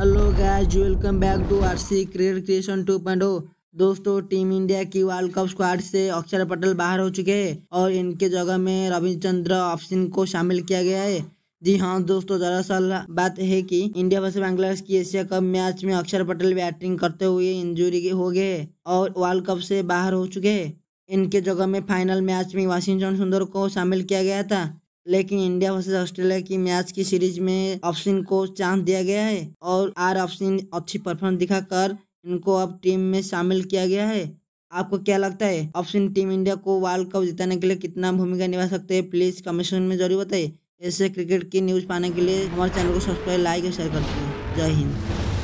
hello guys welcome back to R C cricket creation to point दोस्तों team India की world cup squad से अक्षर पटेल बाहर हो चुके हैं और इनके जगह में रविचंद्र ऑप्शन को शामिल किया गया है जी हाँ दोस्तों दरअसल बात है कि इंडिया वर्ष बांग्लादेश की एशिया कप मैच में अक्षर पटेल बैटिंग करते हुए इंजुरी हो गए और वर्ल्ड कप से बाहर हो चुके हैं इनके जगह में फाइनल मैच में वाशिंगटन सुंदर को शामिल किया गया था लेकिन इंडिया वर्सेज ऑस्ट्रेलिया की मैच की सीरीज में ऑप्शन को चांस दिया गया है और आर ऑप्शन अच्छी परफॉर्मेंस दिखाकर इनको अब टीम में शामिल किया गया है आपको क्या लगता है ऑप्शन टीम इंडिया को वर्ल्ड कप जिताने के लिए कितना भूमिका निभा सकते हैं प्लीज कमेंट में जरूर बताइए ऐसे क्रिकेट की न्यूज़ पाने के लिए हमारे चैनल को सब्सक्राइब लाइक और शेयर करते हैं जय हिंद